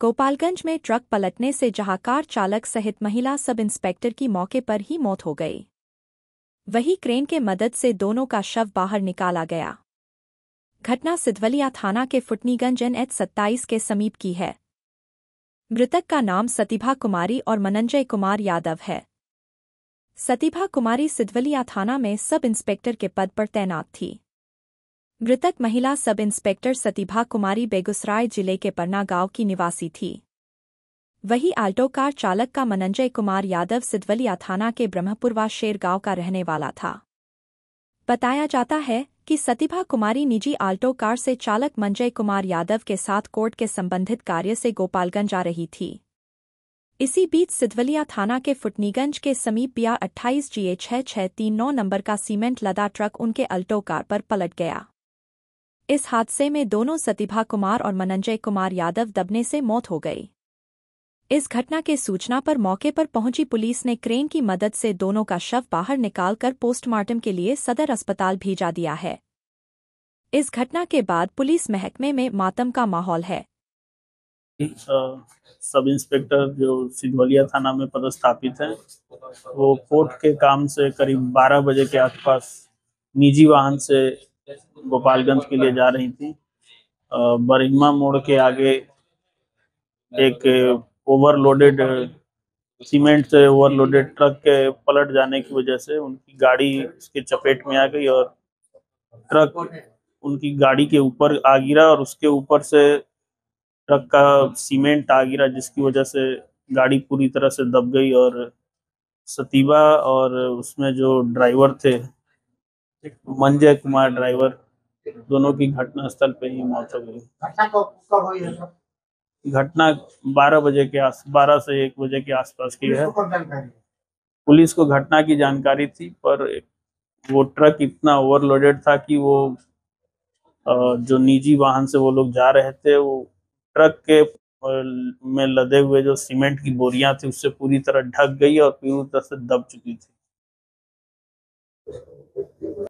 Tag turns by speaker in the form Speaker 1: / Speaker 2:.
Speaker 1: गोपालगंज में ट्रक पलटने से जहां कार चालक सहित महिला सब इंस्पेक्टर की मौके पर ही मौत हो गई वही क्रेन के मदद से दोनों का शव बाहर निकाला गया घटना सिद्धवलिया थाना के फुटनीगंज एन एच सत्ताईस के समीप की है मृतक का नाम सतीभा कुमारी और मनंजय कुमार यादव है सतीभा कुमारी सिद्धवलिया थाना में सब इंस्पेक्टर के पद पर तैनात थी मृतक महिला सब इंस्पेक्टर सतीभा कुमारी बेगूसराय जिले के परना गांव की निवासी थी वही आल्टो कार चालक का मनंजय कुमार यादव सिद्वलिया थाना के ब्रह्मपुरवा शेर गांव का रहने वाला था बताया जाता है कि सतीभा कुमारी निजी आल्टो कार से चालक मंजय कुमार यादव के साथ कोर्ट के संबंधित कार्य से गोपालगंज आ रही थी इसी बीच सिद्वलिया थाना के फुटनीगंज के समीप बिया अट्ठाईस जीए छह छः तीन नौ नंबर का सीमेंट लदा ट्रक उनके अल्टो कार पर पलट गया इस हादसे में दोनों सतीभा कुमार और मनंजय कुमार यादव दबने से मौत हो गई इस घटना के सूचना पर मौके पर पहुंची पुलिस ने क्रेन की मदद से दोनों का शव बाहर निकालकर पोस्टमार्टम के लिए सदर अस्पताल भेजा दिया है इस घटना के बाद पुलिस महकमे में मातम का माहौल है
Speaker 2: सब इंस्पेक्टर जो सिधवलिया थाना में पदस्थापित हैं वो कोर्ट के काम से करीब 12 बजे के आसपास निजी वाहन से गोपालगंज के लिए जा रही थी बरहिमा मोड़ के आगे एक ओवरलोडेड सीमेंट से ओवरलोडेड ट्रक के पलट जाने की वजह से उनकी गाड़ी उसके चपेट में आ गई और ट्रक उनकी गाड़ी के ऊपर आ गिरा और उसके ऊपर से ट्रक का सीमेंट आ गिरा जिसकी वजह से गाड़ी पूरी तरह से दब गई और सतीबा और उसमें जो ड्राइवर थे मंजय कुमार ड्राइवर दोनों की घटना स्थल पे ही मौत हो गई घटना बारह बजे के आस बारह से एक बजे के आसपास की है पुलिस को घटना की जानकारी थी पर वो ट्रक इतना ओवरलोडेड था कि वो जो निजी वाहन से वो लोग जा रहे थे वो ट्रक के में लदे हुए जो सीमेंट की बोरियां थी उससे पूरी तरह ढक गई और पूरी तरह से दब चुकी थी